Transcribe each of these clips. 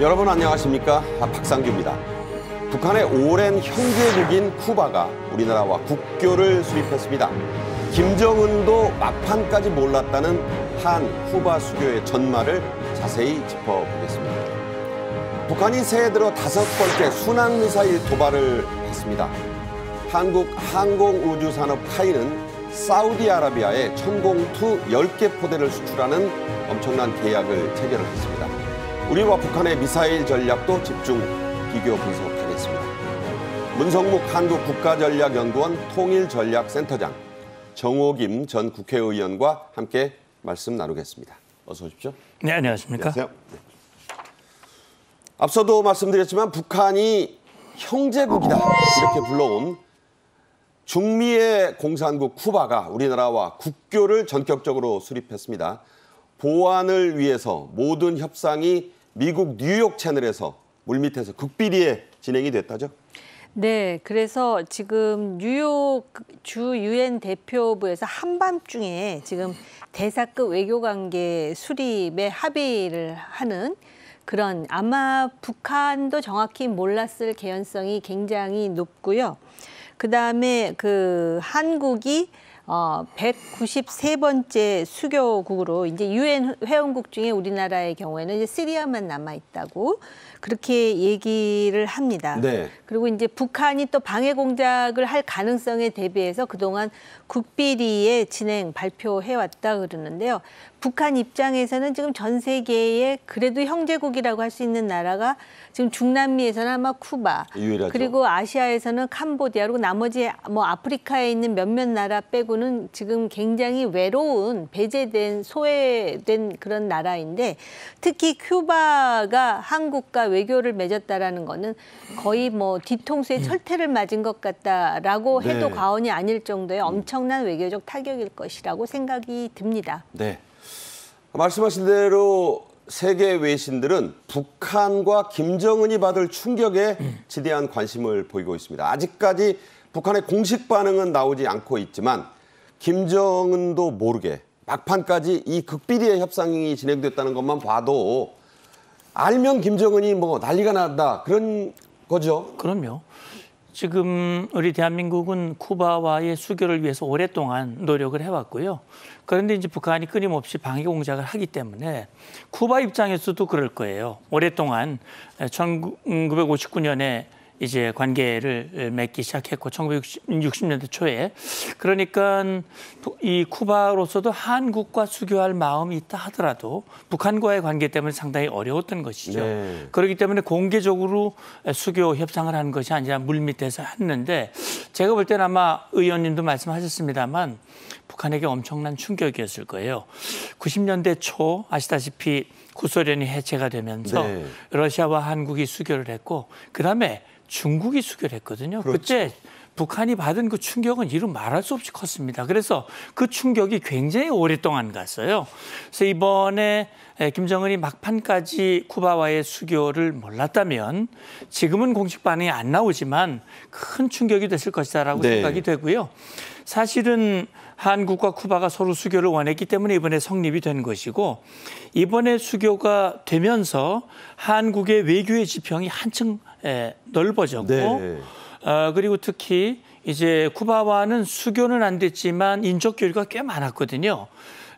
여러분 안녕하십니까 아, 박상규입니다. 북한의 오랜 형제국인 쿠바가 우리나라와 국교를 수립했습니다. 김정은도 막판까지 몰랐다는 한 쿠바 수교의 전말을 자세히 짚어보겠습니다. 북한이 새해 들어 다섯 번째 순항미사일 도발을 했습니다. 한국 항공우주산업 카이는 사우디아라비아에 천공2 10개 포대를 수출하는 엄청난 계약을 체결 했습니다. 우리와 북한의 미사일 전략도 집중 비교 분석하겠습니다. 문성묵 한국 국가전략연구원 통일전략센터장 정호김 전 국회의원과 함께 말씀 나누겠습니다. 어서 오십시오. 네, 안녕하십니까. 안녕하세요. 네. 앞서도 말씀드렸지만 북한이 형제국이다 이렇게 불러온 중미의 공산국 쿠바가 우리나라와 국교를 전격적으로 수립했습니다. 보안을 위해서 모든 협상이 미국 뉴욕 채널에서 물밑에서 극비리에 진행이 됐다죠? 네, 그래서 지금 뉴욕 주 유엔 대표부에서 한밤중에 지금 대사급 외교관계 수립에 합의를 하는 그런 아마 북한도 정확히 몰랐을 개연성이 굉장히 높고요. 그다음에 그 한국이 어, 193번째 수교국으로 이제 유엔 회원국 중에 우리나라의 경우에는 이제 시리아만 남아 있다고 그렇게 얘기를 합니다. 네. 그리고 이제 북한이 또 방해 공작을 할 가능성에 대비해서 그동안 국비리의 진행 발표해 왔다 그러는데요. 북한 입장에서는 지금 전 세계에 그래도 형제국이라고 할 수 있는 나라가 지금 중남미에서는 아마 쿠바 유일하죠. 그리고 아시아에서는 캄보디아 그리고 나머지 뭐 아프리카에 있는 몇몇 나라 빼고는 지금 굉장히 외로운 배제된 소외된 그런 나라인데 특히 쿠바가 한국과 외교를 맺었다라는 거는 거의 뭐 뒤통수에 예. 철퇴를 맞은 것 같다라고 네. 해도 네. 과언이 아닐 정도의 음. 엄청난 외교적 타격일 것이라고 생각이 듭니다. 네. 말씀하신 대로 세계 외신들은 북한과 김정은이 받을 충격에 지대한 관심을 보이고 있습니다. 아직까지 북한의 공식 반응은 나오지 않고 있지만 김정은도 모르게 막판까지 이 극비리의 협상이 진행됐다는 것만 봐도 알면 김정은이 뭐 난리가 난다 그런 거죠. 그럼요. 지금 우리 대한민국은 쿠바와의 수교를 위해서 오랫동안 노력을 해왔고요. 그런데 이제 북한이 끊임없이 방위 공작을 하기 때문에 쿠바 입장에서도 그럴 거예요. 오랫동안 1959년에 이제 관계를 맺기 시작했고 1960년대 초에 그러니까 이 쿠바로서도 한국과 수교할 마음이 있다 하더라도 북한과의 관계 때문에 상당히 어려웠던 것이죠. 네. 그렇기 때문에 공개적으로 수교 협상을 한 것이 아니라 물밑에서 했는데 제가 볼 때는 아마 의원님도 말씀하셨습니다만 북한에게 엄청난 충격이었을 거예요. 90년대 초 아시다시피 구소련이 해체가 되면서 네. 러시아와 한국이 수교를 했고 그다음에 중국이 수결했거든요. 그렇죠. 그때 북한이 받은 그 충격은 이루 말할 수 없이 컸습니다. 그래서 그 충격이 굉장히 오랫동안 갔어요. 그래서 이번에 김정은이 막판까지 쿠바와의 수교를 몰랐다면 지금은 공식 반응이 안 나오지만 큰 충격이 됐을 것이다라고 네. 생각이 되고요. 사실은 한국과 쿠바가 서로 수교를 원했기 때문에 이번에 성립이 된 것이고 이번에 수교가 되면서 한국의 외교의 지평이 한층 예, 넓어졌고 네. 어, 그리고 특히 이제 쿠바와는 수교는 안 됐지만 인적 교류가 꽤 많았거든요.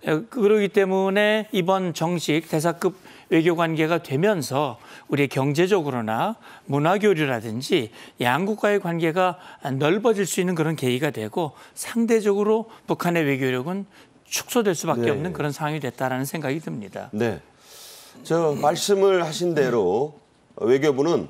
예, 그러기 때문에 이번 정식 대사급 외교 관계가 되면서 우리 경제적으로나 문화 교류라든지 양국과의 관계가 넓어질 수 있는 그런 계기가 되고 상대적으로 북한의 외교력은 축소될 수밖에 네. 없는 그런 상황이 됐다라는 생각이 듭니다. 네. 저 말씀을 하신 대로 외교부는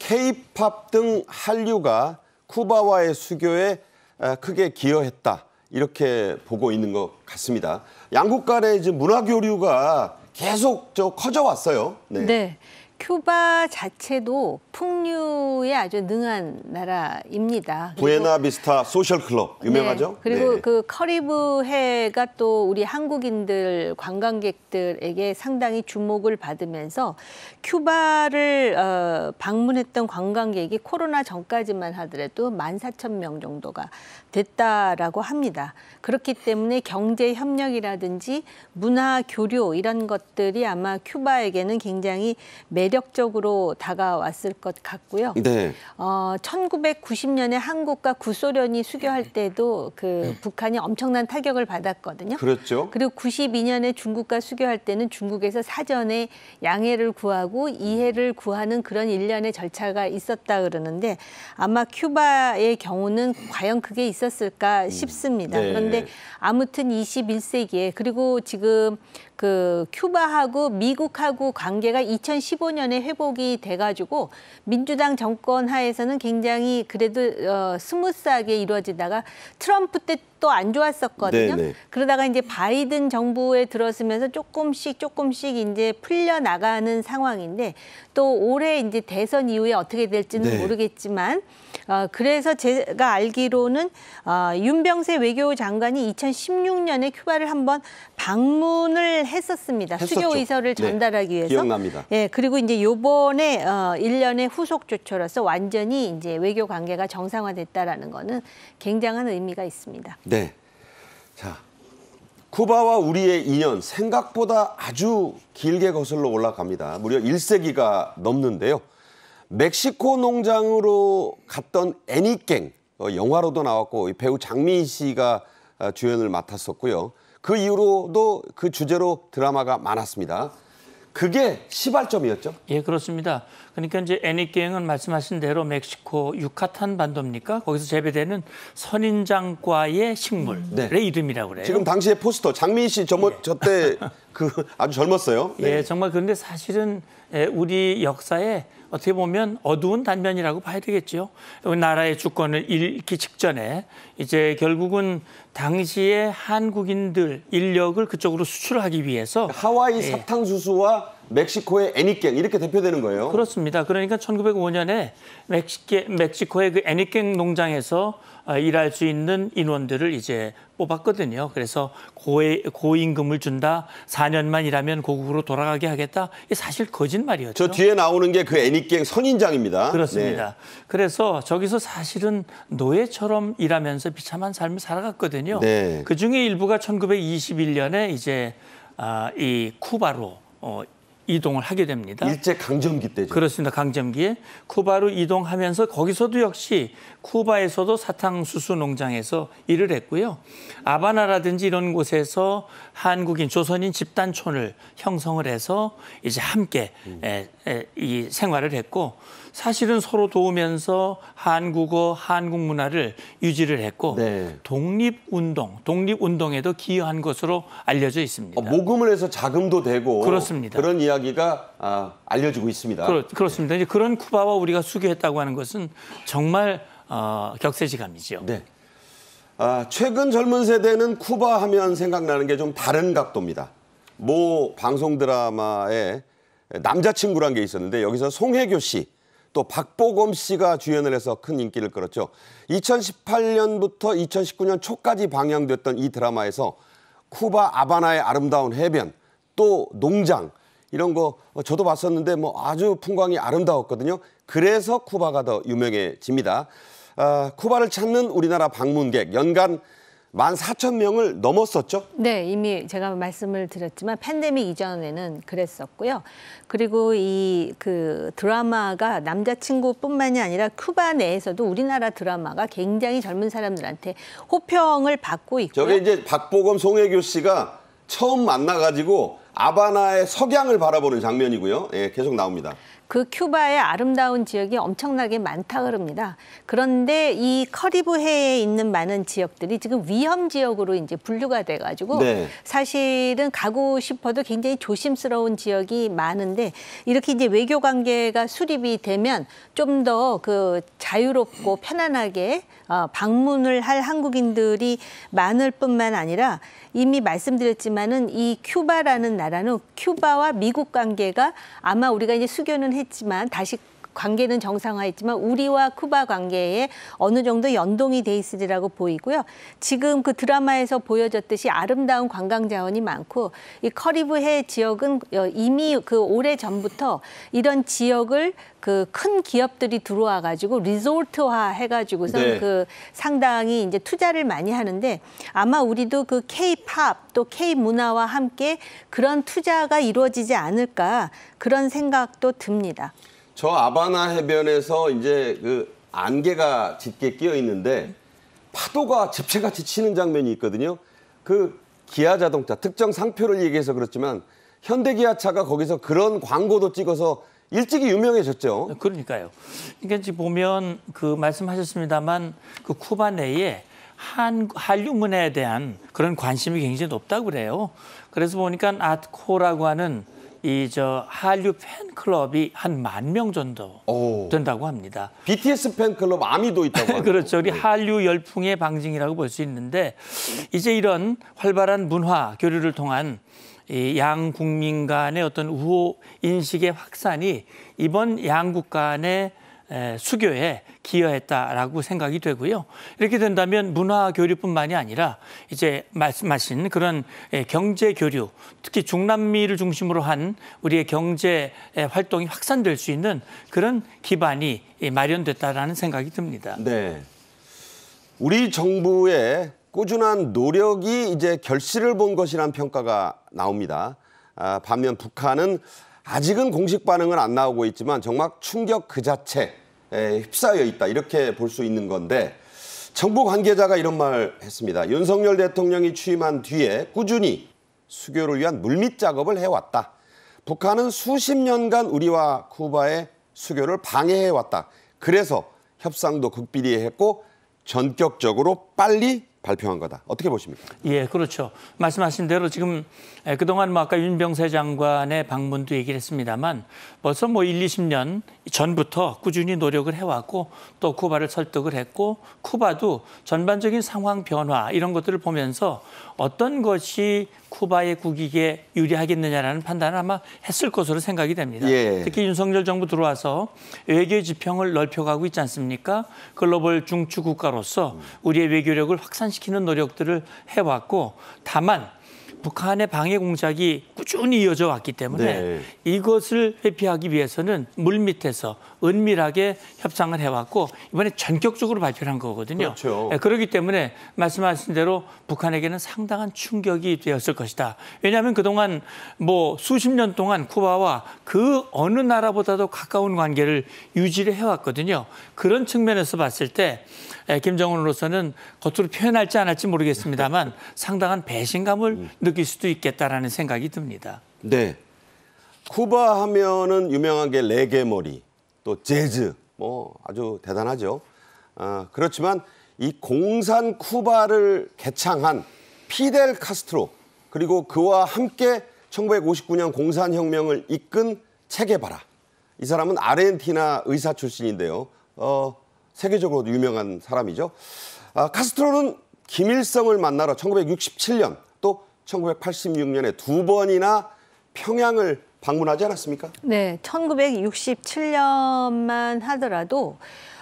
케이팝 등 한류가 쿠바와의 수교에 아, 크게 기여했다. 이렇게 보고 있는 것 같습니다. 양국 간의 문화 교류가 계속 커져 왔어요. 네. 네. 큐바 자체도 풍류에 아주 능한 나라입니다. 부에나비스타 소셜클럽 네, 유명하죠? 네, 그리고 네. 그 커리브해가 또 우리 한국인들 관광객들에게 상당히 주목을 받으면서 큐바를 어, 방문했던 관광객이 코로나 전까지만 하더라도 만 사천 명 정도가 됐다라고 합니다. 그렇기 때문에 경제 협력이라든지 문화 교류 이런 것들이 아마 큐바에게는 굉장히 매력 매력적으로 다가왔을 것 같고요. 네. 어, 1990년에 한국과 구소련이 수교할 때도 그 북한이 엄청난 타격을 받았거든요. 그렇죠. 그리고 92년에 중국과 수교할 때는 중국에서 사전에 양해를 구하고 이해를 구하는 그런 일련의 절차가 있었다 그러는데 아마 큐바의 경우는 과연 그게 있었을까 음. 싶습니다. 네. 그런데 아무튼 21세기에 그리고 지금 그 큐바하고 미국하고 관계가 2015년 2014년에 회복이 돼가지고 민주당 정권 하에서는 굉장히 그래도 어, 스무스하게 이루어지다가 트럼프 때 또 안 좋았었거든요. 네네. 네. 그러다가 이제 바이든 정부에 들었으면서 조금씩 조금씩 이제 풀려 나가는 상황인데 또 올해 이제 대선 이후에 어떻게 될지는 네. 모르겠지만 어, 그래서 제가 알기로는 어, 윤병세 외교 장관이 2016년에 큐바를 한번 방문을 했었습니다. 했었죠. 수교 의서를 네. 전달하기 네. 위해서. 기억납니다. 예, 그리고 이제 이제 요번에 어, 1년의 후속 조처로서 완전히 이제 외교 관계가 정상화됐다라는 거는 굉장한 의미가 있습니다. 네. 자, 쿠바와 우리의 인연 생각보다 아주 길게 거슬러 올라갑니다. 무려 1세기가 넘는데요. 멕시코 농장으로 갔던 애니깽 어 영화로도 나왔고 배우 장민 씨가 어, 주연을 맡았었고요. 그 이후로도 그 주제로 드라마가 많았습니다. 그게 시발점이었죠? 예, 그렇습니다. 그러니까 이제 애니게임은 말씀하신 대로 멕시코 유카탄 반도입니까? 거기서 재배되는 선인장과의 식물의 네. 이름이라고 그래요. 지금 당시의 포스터 장민 씨 저머 예. 네. 저때 그 아주 젊었어요. 예, 네. 예, 정말 그런데 사실은 예, 우리 역사에 어떻게 보면 어두운 단면이라고 봐야 되겠죠. 나라의 주권을 잃기 직전에 이제 결국은 당시에 한국인들 인력을 그쪽으로 수출하기 위해서 그러니까 하와이 예. 사탕수수와 멕시코의 애니깽 이렇게 대표되는 거예요. 그렇습니다. 그러니까 1905년에 멕시케, 멕시코의 그 애니깽 농장에서 아, 일할 수 있는 인원들을 이제 뽑았거든요. 그래서 고에, 고임금을 준다, 4년만 일하면 고국으로 돌아가게 하겠다. 이 사실 거짓말이었죠. 저 뒤에 나오는 게 그 애니깽 선인장입니다. 그렇습니다. 네. 그래서 저기서 사실은 노예처럼 일하면서 비참한 삶을 살아갔거든요. 네. 그 중에 일부가 1921년에 이제 아, 이 쿠바로 어, 이동을 하게 됩니다. 일제 강점기 때죠. 그렇습니다. 강점기에 쿠바로 이동하면서 거기서도 역시 쿠바에서도 사탕수수 농장에서 일을 했고요. 아바나라든지 이런 곳에서 한국인 조선인 집단촌을 형성을 해서 이제 함께 음. 에, 에, 이 생활을 했고 사실은 서로 도우면서 한국어, 한국 문화를 유지를 했고 네. 독립운동, 독립운동에도 기여한 것으로 알려져 있습니다. 어, 모금을 해서 자금도 되고 그렇습니다. 그런 이야기가 아, 알려지고 있습니다. 그렇, 그렇습니다. 이제 그런 쿠바와 우리가 수교했다고 하는 것은 정말 어, 격세지감이죠. 네. 아, 최근 젊은 세대는 쿠바 하면 생각나는 게 좀 다른 각도입니다. 모 방송 드라마에 남자친구란 게 있었는데 여기서 송혜교 씨또 박보검 씨가 주연을 해서 큰 인기를 끌었죠. 2018년부터 2019년 초까지 방영됐던 이 드라마에서 쿠바 아바나의 아름다운 해변, 또 농장 이런 거 저도 봤었는데 뭐 아주 풍광이 아름다웠거든요. 그래서 쿠바가 더 유명해집니다. 아, 쿠바를 찾는 우리나라 방문객 연간 만 사천 명을 넘었었죠? 네, 이미 제가 말씀을 드렸지만 팬데믹 이전에는 그랬었고요. 그리고 이 그 드라마가 남자친구뿐만이 아니라 쿠바 내에서도 우리나라 드라마가 굉장히 젊은 사람들한테 호평을 받고 있고요. 저게 이제 박보검 송혜교 씨가 처음 만나가지고 아바나의 석양을 바라보는 장면이고요. 예, 계속 나옵니다. 그 큐바의 아름다운 지역이 엄청나게 많다 그럽니다. 그런데 이 커리브해에 있는 많은 지역들이 지금 위험 지역으로 이제 분류가 돼 가지고 네. 사실은 가고 싶어도 굉장히 조심스러운 지역이 많은데 이렇게 이제 외교 관계가 수립이 되면 좀 더 그 자유롭고 편안하게 어, 방문을 할 한국인들이 많을 뿐만 아니라 이미 말씀드렸지만은 이 큐바라는 나라는 큐바와 미국 관계가 아마 우리가 이제 수교는 했지만 다시 관계는 정상화했지만 우리와 쿠바 관계에 어느 정도 연동이 돼 있으리라고 보이고요. 지금 그 드라마에서 보여졌듯이 아름다운 관광 자원이 많고 이 커리브해 지역은 어, 이미 그 오래 전부터 이런 지역을 그 큰 기업들이 들어와 가지고 리조트화 해 가지고서 네. 그 상당히 이제 투자를 많이 하는데 아마 우리도 그 K-팝 또 K 문화와 함께 그런 투자가 이루어지지 않을까 그런 생각도 듭니다. 저 아바나 해변에서 이제 그 안개가 짙게 끼어 있는데 파도가 집채같이 치는 장면이 있거든요. 그 기아 자동차 특정 상표를 얘기해서 그렇지만 현대기아차가 거기서 그런 광고도 찍어서 일찍이 유명해졌죠. 그러니까요. 그러니까 지금 보면 그 말씀하셨습니다만 그 쿠바 내에 한 한류 문화에 대한 그런 관심이 굉장히 높다고 그래요. 그래서 보니까 아트코라고 하는 이저 한류 팬클럽이 한 만 명 정도 오. 된다고 합니다. BTS 팬클럽 아미도 있다고 그렇죠. 우리 네. 한류 열풍의 방증이라고 볼 수 있는데 이제 이런 활발한 문화 교류를 통한 이 양 국민 간의 어떤 우호 인식의 확산이 이번 양국 간의 수교에 기여했다라고 생각이 되고요. 이렇게 된다면 문화 교류뿐만이 아니라 이제 말씀하신 그런 경제 교류, 특히 중남미를 중심으로 한 우리의 경제 활동이 확산될 수 있는 그런 기반이 마련됐다라는 생각이 듭니다. 네. 우리 정부의 꾸준한 노력이 이제 결실을 본 것이란 평가가 나옵니다. 아, 반면 북한은 아직은 공식 반응은 안 나오고 있지만 정말 충격 그 자체 휩싸여 있다 이렇게 볼 수 있는 건데 정부 관계자가 이런 말 했습니다. 윤석열 대통령이 취임한 뒤에 꾸준히 수교를 위한 물밑 작업을 해왔다. 북한은 수십 년간 우리와 쿠바의 수교를 방해해왔다. 그래서 협상도 극비리했고 전격적으로 빨리 발표한 거다. 어떻게 보십니까? 예, 그렇죠. 말씀하신 대로 지금 예, 그동안 뭐 아까 윤병세 장관의 방문도 얘기를 했습니다만 벌써 뭐 1, 20년 전부터 꾸준히 노력을 해왔고 또 쿠바를 설득을 했고 쿠바도 전반적인 상황 변화 이런 것들을 보면서 어떤 것이 쿠바의 국익에 유리하겠느냐라는 판단을 아마 했을 것으로 생각이 됩니다. 예. 특히 윤석열 정부 들어와서 외교 지평을 넓혀가고 있지 않습니까? 글로벌 중추 국가로서 우리의 외교력을 확산 차단시키는 노력들을 해왔고 다만 북한의 방해 공작이 꾸준히 이어져 왔기 때문에 네. 이것을 회피하기 위해서는 물 밑에서 은밀하게 협상을 해왔고 이번에 전격적으로 발표를 한 거거든요. 그렇죠. 예, 그렇기 때문에 말씀하신 대로 북한에게는 상당한 충격이 되었을 것이다. 왜냐하면 그동안 뭐 수십 년 동안 쿠바와 그 어느 나라보다도 가까운 관계를 유지를 해왔거든요. 그런 측면에서 봤을 때 예, 김정은으로서는 겉으로 표현할지 안 할지 모르겠습니다만 상당한 배신감을 느낄 수도 있겠다라는 생각이 듭니다. 네. 쿠바 하면은 유명한 게 레게머리. 또 재즈 뭐 아주 대단하죠. 어, 그렇지만 이 공산 쿠바를 개창한 피델 카스트로 그리고 그와 함께 1959년 공산혁명을 이끈 체게바라. 이 사람은 아르헨티나 의사 출신인데요. 어, 세계적으로도 유명한 사람이죠. 아, 카스트로는 김일성을 만나러 1967년 또 1986년에 두 번이나 평양을 방문하지 않았습니까? 네, 1967년만 하더라도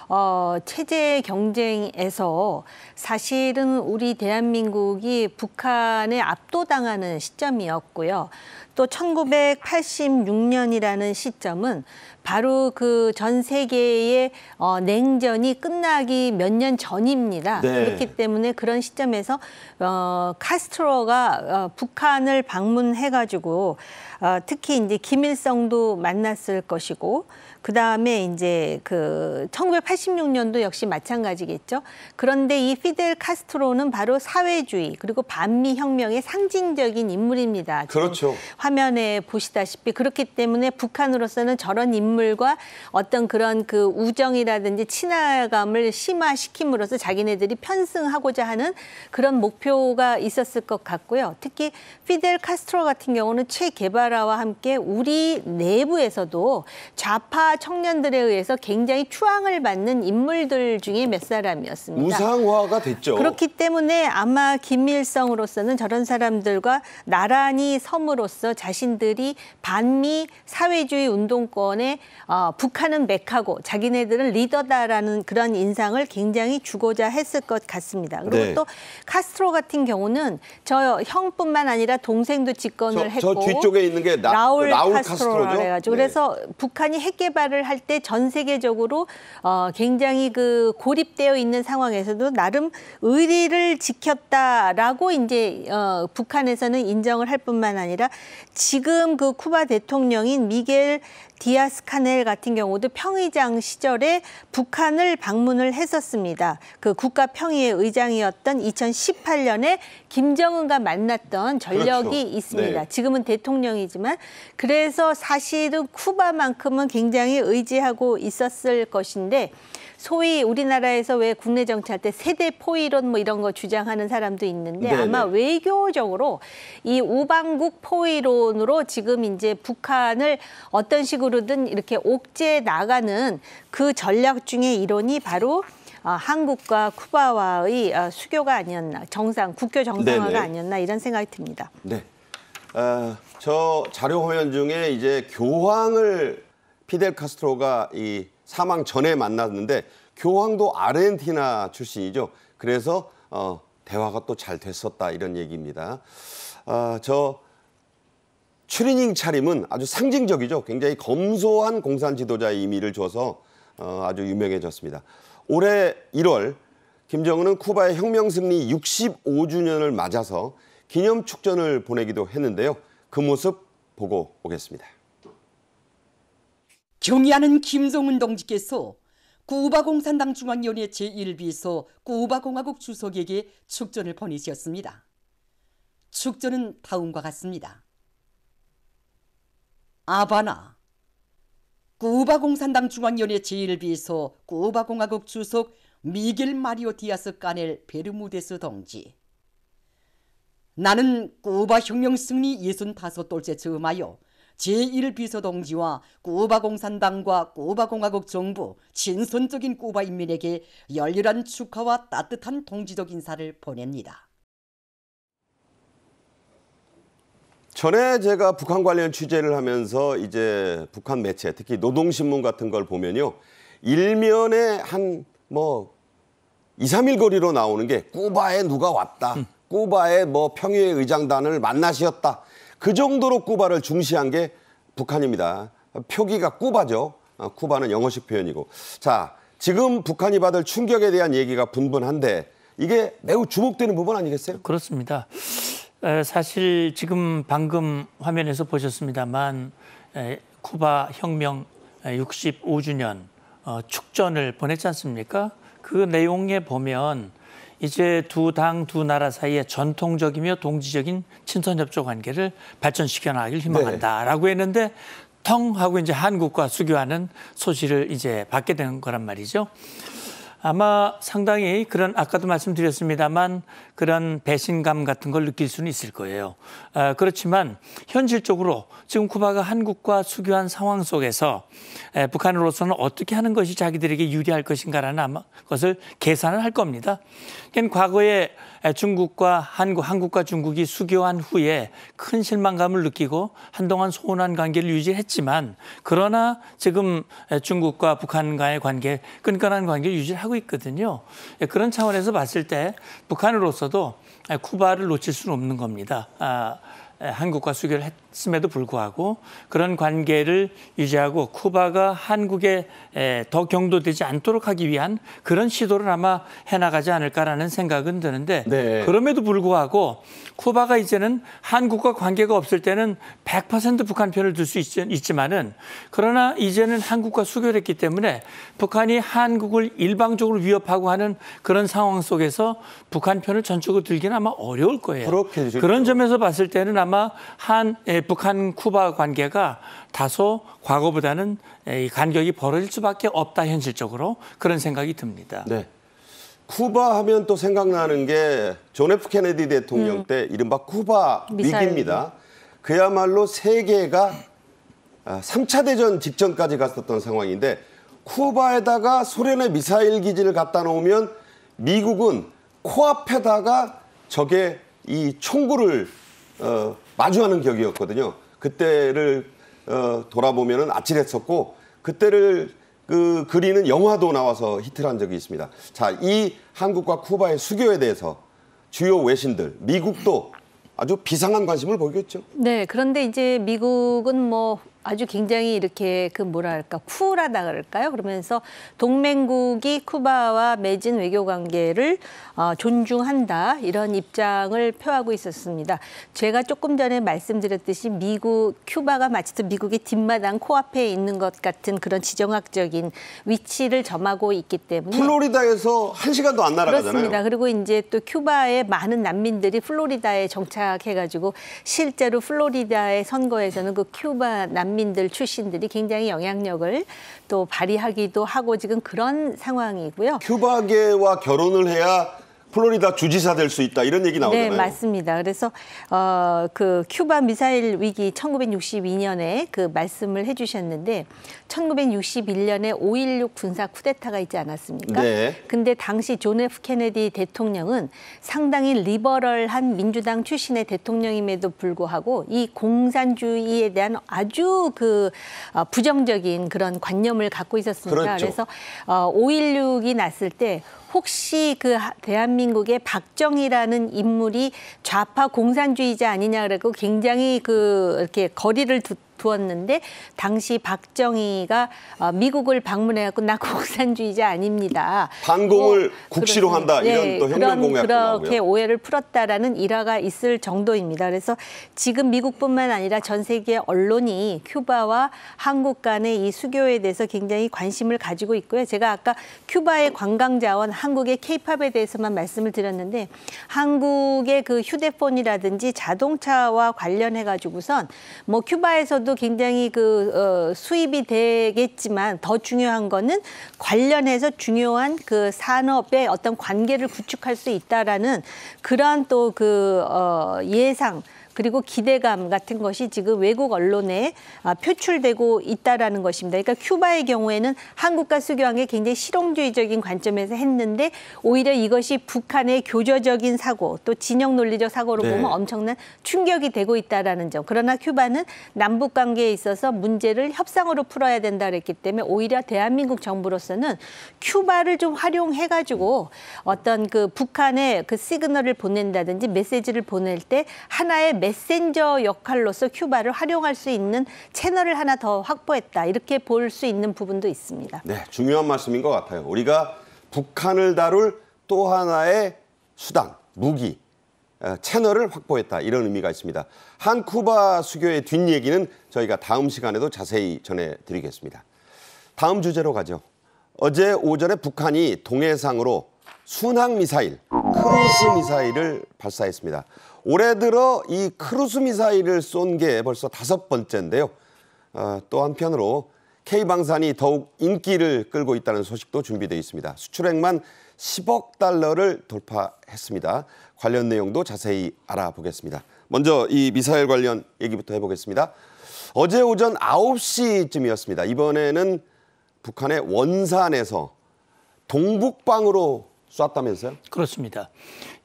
어, 체제 경쟁에서 사실은 우리 대한민국이 북한에 압도당하는 시점이었고요. 또 1986년이라는 시점은 바로 그 전 세계의 어, 냉전이 끝나기 몇 년 전입니다. 네. 그렇기 때문에 그런 시점에서 어, 카스트로가 어, 북한을 방문해가지고 어, 특히 이제 김일성도 만났을 것이고 그 다음에 이제 그 1986년도 역시 마찬가지겠죠. 그런데 이 피델 카스트로는 바로 사회주의 그리고 반미 혁명의 상징적인 인물입니다. 그렇죠. 화면에 보시다시피 그렇기 때문에 북한으로서는 저런 인물과 어떤 그런 그 우정이라든지 친화감을 심화시킴으로써 자기네들이 편승하고자 하는 그런 목표가 있었을 것 같고요. 특히 피델 카스트로 같은 경우는 최개발라와 함께 우리 내부에서도 좌파 청년들에 의해서 굉장히 추앙을 받는 인물들 중에 몇 사람이었습니다. 우상화가 됐죠. 그렇기 때문에 아마 김일성으로서는 저런 사람들과 나란히 섬으로써 자신들이 반미 사회주의 운동권에 어, 북한은 맥하고 자기네들은 리더다라는 그런 인상을 굉장히 주고자 했을 것 같습니다. 그리고 네. 또 카스트로 같은 경우는 저 형뿐만 아니라 동생도 집권을 저, 했고 저 뒤쪽에 있는 게 나, 라울, 라울 카스트로죠. 카스트로라 해가지고 네. 그래서 북한이 핵개발 출발을 할때 전 세계적으로 어, 굉장히 그 고립되어 있는 상황에서도 나름 의리를 지켰다라고 이제 어, 북한에서는 인정을 할 뿐만 아니라 지금 그 쿠바 대통령인 미겔 디아스카넬 같은 경우도 평의장 시절에 북한을 방문을 했었습니다. 그 국가 평의회 의장이었던 2018년에 김정은과 만났던 전력이 그렇죠. 있습니다. 네. 지금은 대통령이지만 그래서 사실은 쿠바만큼은 굉장히 의지하고 있었을 것인데 소위 우리나라에서 왜 국내 정치할 때 세대 포위론 뭐 이런 거 주장하는 사람도 있는데 네네. 네. 아마 외교적으로 이 우방국 포위론으로 지금 이제 북한을 어떤 식으로든 이렇게 옥죄 나가는 그 전략 중에 이론이 바로 어, 한국과 쿠바와의 어, 수교가 아니었나 정상 국교 정상화가 네네. 네. 아니었나 이런 생각이 듭니다. 네. 어, 저 자료 화면 중에 이제 교황을 피델 카스트로가 이 사망 전에 만났는데 교황도 아르헨티나 출신이죠. 그래서 어, 대화가 또 잘 됐었다 이런 얘기입니다. 아, 저 추리닝 차림은 아주 상징적이죠. 굉장히 검소한 공산 지도자의 의미를 줘서 어, 아주 유명해졌습니다. 올해 1월 김정은은 쿠바의 혁명 승리 65주년을 맞아서 기념 축전을 보내기도 했는데요. 그 모습 보고 오겠습니다. 경의하는 김성은 동지께서 구우바공산당 중앙위원회 제1비서 구우바공화국 주석에게 축전을 보내셨습니다. 축전은 다음과 같습니다. 아바나 구우바공산당 중앙위원회 제1비서 구우바공화국 주석 미겔 마리오 디아스 까넬 베르무데스 동지 나는 구바 혁명 승리 65돌째 즈음하여 제1비서동지와 쿠바 공산당과 쿠바 공화국 정부, 진선적인 쿠바 인민에게 열렬한 축하와 따뜻한 동지적 인사를 보냅니다. 전에 제가 북한 관련 취재를 하면서 이제 북한 매체, 특히 노동신문 같은 걸 보면요. 일면에 한 뭐 2, 3일 거리로 나오는 게 쿠바에 누가 왔다. 음. 바에뭐 평의회 의장단을 만나셨다. 그 정도로 쿠바를 중시한 게 북한입니다. 표기가 쿠바죠. 어, 쿠바는 영어식 표현이고. 자, 지금 북한이 받을 충격에 대한 얘기가 분분한데 이게 매우 주목되는 부분 아니겠어요? 그렇습니다. 사실 지금 방금 화면에서 보셨습니다만 쿠바 혁명 65주년 어, 축전을 보냈지 않습니까? 그 내용에 보면 이제 두 당, 두 나라 사이의 전통적이며 동지적인 친선협조 관계를 발전시켜 나가길 희망한다라고 네. 했는데 텅 하고 이제 한국과 수교하는 소식을 이제 받게 된 거란 말이죠. 아마 상당히 그런 아까도 말씀드렸습니다만 그런 배신감 같은 걸 느낄 수는 있을 거예요. 아, 그렇지만 현실적으로 지금 쿠바가 한국과 수교한 상황 속에서 북한으로서는 어떻게 하는 것이 자기들에게 유리할 것인가라는 아마 것을 계산을 할 겁니다. 그러니까 과거에 중국과 한국, 한국과 중국이 수교한 후에 큰 실망감을 느끼고 한동안 소원한 관계를 유지했지만 그러나 지금 중국과 북한과의 관계, 끈끈한 관계를 유지하고 있거든요. 예, 그런 차원에서 봤을 때 북한으로서도 쿠바를 놓칠 수는 없는 겁니다. 아, 한국과 수교를 했 했음에도 불구하고 그런 관계를 유지하고 쿠바가 한국에 더 경도되지 않도록 하기 위한 그런 시도를 아마 해나가지 않을까라는 생각은 드는데 네. 그럼에도 불구하고 쿠바가 이제는 한국과 관계가 없을 때는 100% 북한 편을 들 수 있지만은 그러나 이제는 한국과 수교했기 때문에 북한이 한국을 일방적으로 위협하고 하는 그런 상황 속에서 북한 편을 전적으로 들기는 아마 어려울 거예요. 그렇겠죠. 그런 점에서 봤을 때는 아마 한 북한 쿠바 관계가 다소 과거보다는 간격이 벌어질 수밖에 없다 현실적으로 그런 생각이 듭니다. 네. 쿠바 하면 또 생각나는 게 존 F 케네디 대통령 음. 때 이른바 쿠바 위기입니다. 그야말로 세계가 3차 아, 대전 직전까지 갔었던 상황인데 쿠바에다가 소련의 미사일 기지를 갖다 놓으면 미국은 코앞에다가 적의 이 총구를 어, 마주하는 격이었거든요. 그때를 어, 돌아보면 아찔했었고 그때를 그 그리는 영화도 나와서 히트를 한 적이 있습니다. 자, 이 한국과 쿠바의 수교에 대해서 주요 외신들, 미국도 아주 비상한 관심을 보이겠죠. 네, 그런데 이제 미국은 뭐 아주 굉장히 이렇게 그뭐랄까 쿨하다 그럴까요? 그러면서 동맹국이 쿠바와 맺은 외교 관계를 어, 존중한다 이런 입장을 표하고 있었습니다. 제가 조금 전에 말씀드렸듯이 미국 쿠바가 마치 또 미국의 뒷마당 코앞에 있는 것 같은 그런 지정학적인 위치를 점하고 있기 때문에 플로리다에서 한 시간도 안 날아가잖아요. 그렇습니다. 그리고 이제 또 쿠바의 많은 난민들이 플로리다에 정착해가지고 실제로 플로리다의 선거에서는 그 쿠바 난민 난민들 출신들이 굉장히 영향력을 또 발휘하기도 하고 지금 그런 상황이고요. 큐바계와 결혼을 해야 플로리다 주지사 될 수 있다 이런 얘기 나오잖아요. 네, 맞습니다. 그래서 어, 그 큐바 미사일 위기 1962년에 그 말씀을 해주셨는데 1961년에 5.16 군사 쿠데타가 있지 않았습니까? 네. 근데 당시 존 F 케네디 대통령은 상당히 리버럴한 민주당 출신의 대통령임에도 불구하고 이 공산주의에 대한 아주 그 어, 부정적인 그런 관념을 갖고 있었습니다. 그렇죠. 그래서 어, 5.16이 났을 때 혹시 그 대한민국의 박정희라는 인물이 좌파 공산주의자 아니냐 그러고 굉장히 그 이렇게 거리를 두 두었는데 당시 박정희가 어, 미국을 방문해갖고 나 공산주의자 아닙니다. 반공을 뭐, 국시로 그렇다 한다 이런 네, 또 혁명 공약 그렇게 나오고요. 오해를 풀었다라는 일화가 있을 정도입니다. 그래서 지금 미국뿐만 아니라 전 세계 언론이 큐바와 한국 간의 이 수교에 대해서 굉장히 관심을 가지고 있고요. 제가 아까 큐바의 관광 자원, 한국의 케이팝에 대해서만 말씀을 드렸는데 한국의 그 휴대폰이라든지 자동차와 관련해 가지고선 뭐 큐바에서도 앞도 굉장히 그 어, 수입이 되겠지만 더 중요한 거는 관련해서 중요한 그 산업의 어떤 관계를 구축할 수 있다라는 그러한 또그 어, 예상. 그리고 기대감 같은 것이 지금 외국 언론에 아, 표출되고 있다라는 것입니다. 그러니까 큐바의 경우에는 한국과 수교한 게 굉장히 실용주의적인 관점에서 했는데 오히려 이것이 북한의 교조적인 사고 또 진영 논리적 사고로 네. 보면 엄청난 충격이 되고 있다라는 점. 그러나 큐바는 남북 관계에 있어서 문제를 협상으로 풀어야 된다 그랬기 때문에 오히려 대한민국 정부로서는 큐바를 좀 활용해 가지고 어떤 그 북한의 그 시그널을 보낸다든지 메시지를 보낼 때 하나의 메 메신저 역할로서 큐바를 활용할 수 있는 채널을 하나 더 확보했다. 이렇게 볼 수 있는 부분도 있습니다. 네, 중요한 말씀인 것 같아요. 우리가 북한을 다룰 또 하나의 수단, 무기, 어, 채널을 확보했다 이런 의미가 있습니다. 한 쿠바 수교의 뒷얘기는 저희가 다음 시간에도 자세히 전해드리겠습니다. 다음 주제로 가죠. 어제 오전에 북한이 동해상으로 순항 미사일, 크루즈 미사일을 발사했습니다. 올해 들어 이 크루즈 미사일을 쏜 게 벌써 다섯 번째인데요. 아, 또 한편으로 K방산이 더욱 인기를 끌고 있다는 소식도 준비되어 있습니다. 수출액만 10억 달러를 돌파했습니다. 관련 내용도 자세히 알아보겠습니다. 먼저 이 미사일 관련 얘기부터 해보겠습니다. 어제 오전 9시쯤이었습니다. 이번에는 북한의 원산에서 동북방으로 쐈다면서요? 그렇습니다.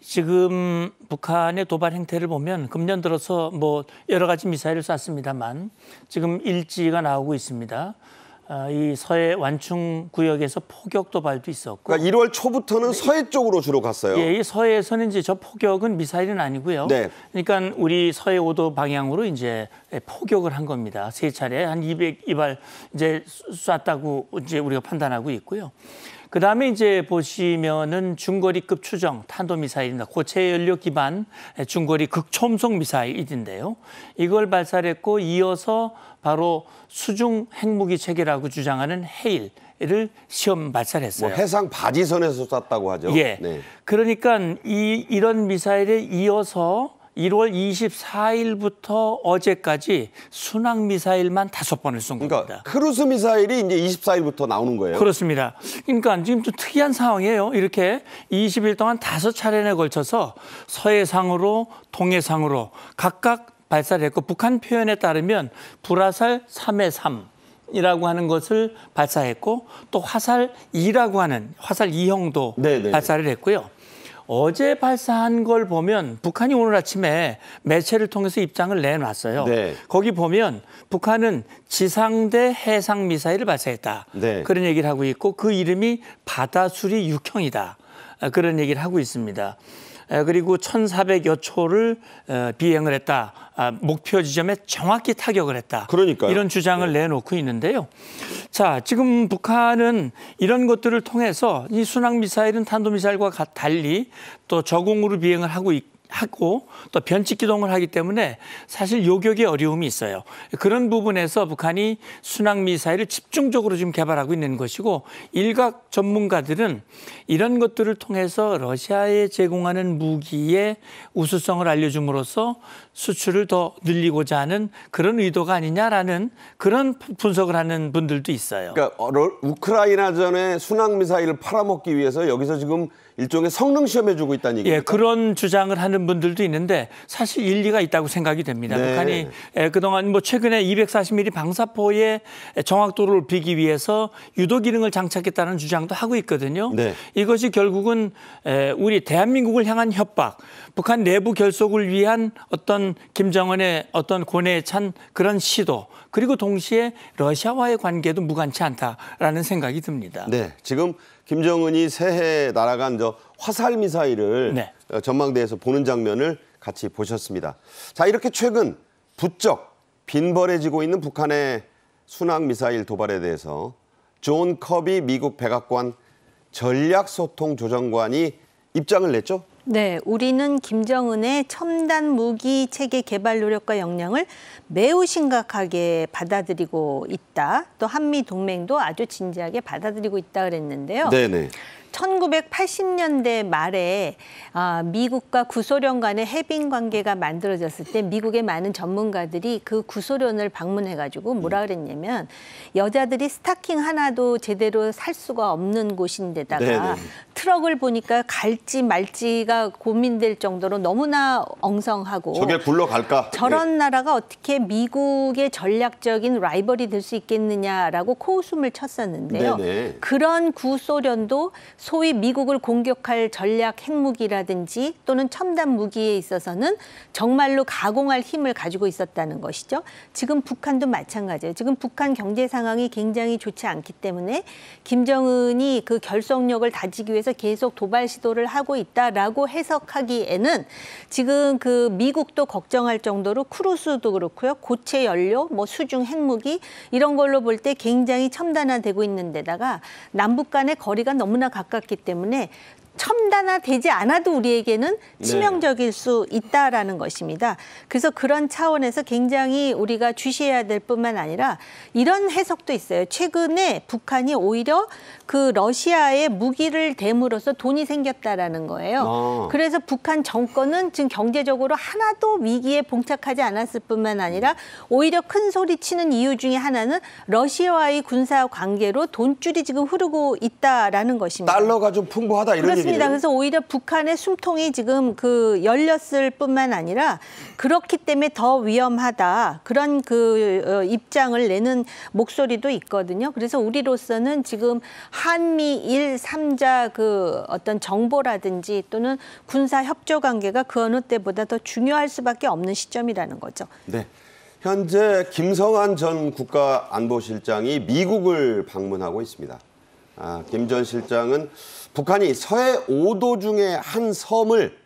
지금 북한의 도발 행태를 보면 금년 들어서 뭐 여러 가지 미사일을 쐈습니다만 지금 일지가 나오고 있습니다. 아, 이 서해 완충 구역에서 포격 도발도 있었고. 그러니까 1월 초부터는 네. 서해 쪽으로 주로 갔어요. 예, 이 서해에서는 이제 저 포격은 미사일은 아니고요. 네. 그러니까 우리 서해 오도 방향으로 이제 포격을 한 겁니다. 세 차례 한 200이발 이제 쐈다고 이제 우리가 판단하고 있고요. 그 다음에 이제 보시면은 중거리급 추정 탄도미사일입니다. 고체 연료 기반 중거리 극초음속 미사일인데요. 이걸 발사했고 이어서 바로 수중 핵무기 체계라고 주장하는 헤일. 을 시험 발사했어요. 뭐 해상 바지선에서 쐈다고 하죠. 예. 네. 그러니까 이 이런 미사일에 이어서 1월 24일부터 어제까지 순항 미사일만 다섯 번을 쏜 그러니까 겁니다. 그러니까 크루즈 미사일이 이제 24일부터 나오는 거예요. 그렇습니다. 그러니까 지금 좀 특이한 상황이에요. 이렇게 20일 동안 다섯 차례에 걸쳐서 서해상으로 동해상으로 각각 발사를 했고 북한 표현에 따르면 불화살 3의 3 이라고 하는 것을 발사했고 또 화살 2라고 하는 화살 2형도 네네. 발사를 했고요. 어제 발사한 걸 보면 북한이 오늘 아침에 매체를 통해서 입장을 내놨어요. 네. 거기 보면 북한은 지상대 해상 미사일을 발사했다. 네. 그런 얘기를 하고 있고 그 이름이 바다수리 육형이다. 아, 그런 얘기를 하고 있습니다. 그리고 1,400여 초를 비행을 했다. 아, 목표 지점에 정확히 타격을 했다. 그러니까 이런 주장을 네. 내놓고 있는데요. 자, 지금 북한은 이런 것들을 통해서 이 순항 미사일은 탄도 미사일과 달리 또 저공으로 비행을 하고 있고 하고 또 변칙 기동을 하기 때문에 사실 요격에 어려움이 있어요. 그런 부분에서 북한이 순항 미사일을 집중적으로 지금 개발하고 있는 것이고 일각 전문가들은 이런 것들을 통해서 러시아에 제공하는 무기의 우수성을 알려줌으로써 수출을 더 늘리고자 하는 그런 의도가 아니냐라는 그런 분석을 하는 분들도 있어요. 그러니까 어, 우크라이나전에 순항 미사일을 팔아먹기 위해서 여기서 지금 일종의 성능 시험해 주고 있다는 예, 얘기예요 그런 주장을 하는 분들도 있는데 사실 일리가 있다고 생각이 됩니다. 네. 북한이 예, 그동안 뭐 최근에 240mm 방사포의 정확도를 높이기 위해서 유도 기능을 장착했다는 주장도 하고 있거든요. 네. 이것이 결국은 예, 우리 대한민국을 향한 협박, 북한 내부 결속을 위한 어떤 김정은의 어떤 고뇌에 찬 그런 시도 그리고 동시에 러시아와의 관계도 무관치 않다라는 생각이 듭니다. 네, 지금 김정은이 새해 날아간 저 화살 미사일을 네. 어, 전망대에서 보는 장면을 같이 보셨습니다. 자, 이렇게 최근 부쩍 빈벌해지고 있는 북한의 순항 미사일 도발에 대해서 존 커비 미국 백악관 전략소통조정관이 입장을 냈죠. 네, 우리는 김정은의 첨단 무기 체계 개발 노력과 역량을 매우 심각하게 받아들이고 있다. 또 한미 동맹도 아주 진지하게 받아들이고 있다 그랬는데요. 네네. 1980년대 말에 아, 미국과 구소련 간의 해빙 관계가 만들어졌을 때 미국의 많은 전문가들이 그 구소련을 방문해가지고 뭐라 음. 그랬냐면 여자들이 스타킹 하나도 제대로 살 수가 없는 곳인데다가 네네. 네. 트럭을 보니까 갈지 말지가 고민될 정도로 너무나 엉성하고 저게 굴러갈까? 저런 네. 나라가 어떻게 미국의 전략적인 라이벌이 될 수 있겠느냐라고 코웃음을 쳤었는데요. 네네. 네. 그런 구소련도 소위 미국을 공격할 전략 핵무기라든지 또는 첨단 무기에 있어서는 정말로 가공할 힘을 가지고 있었다는 것이죠. 지금 북한도 마찬가지예요. 지금 북한 경제 상황이 굉장히 좋지 않기 때문에 김정은이 그 결속력을 다지기 위해서 계속 도발 시도를 하고 있다라고 해석하기에는 지금 그 미국도 걱정할 정도로 크루스도 그렇고요. 고체 연료, 뭐 수중 핵무기 이런 걸로 볼 때 굉장히 첨단화되고 있는 데다가 남북 간의 거리가 너무나 가까 가깝기 때문에 첨단화되지 않아도 우리에게는 네. 치명적일 네. 수 있다라는 것입니다. 그래서 그런 차원에서 굉장히 우리가 주시해야 될 뿐만 아니라 이런 해석도 있어요. 최근에 북한이 오히려 그 러시아에 무기를 댐으로써 돈이 생겼다라는 거예요. 아. 그래서 북한 정권은 지금 경제적으로 하나도 위기에 봉착하지 않았을 뿐만 아니라 오히려 큰 소리 치는 이유 중에 하나는 러시아와의 군사 관계로 돈줄이 지금 흐르고 있다라는 것입니다. 달러가 좀 풍부하다 이런 그렇습니다. 얘기네 그래서 오히려 북한의 숨통이 지금 그 열렸을 뿐만 아니라 그렇기 때문에 더 위험하다 그런 그 어, 입장을 내는 목소리도 있거든요. 그래서 우리로서는 지금 한미일 삼자그 어떤 정보라든지 또는 군사 협조 관계가 그 어느 때보다 더 중요할 수밖에 없는 시점이라는 거죠. 네. 현재 김성한 전 국가안보실장이 미국을 방문하고 있습니다. 아, 김 전 실장은 북한이 서해 5도 중에 한 섬을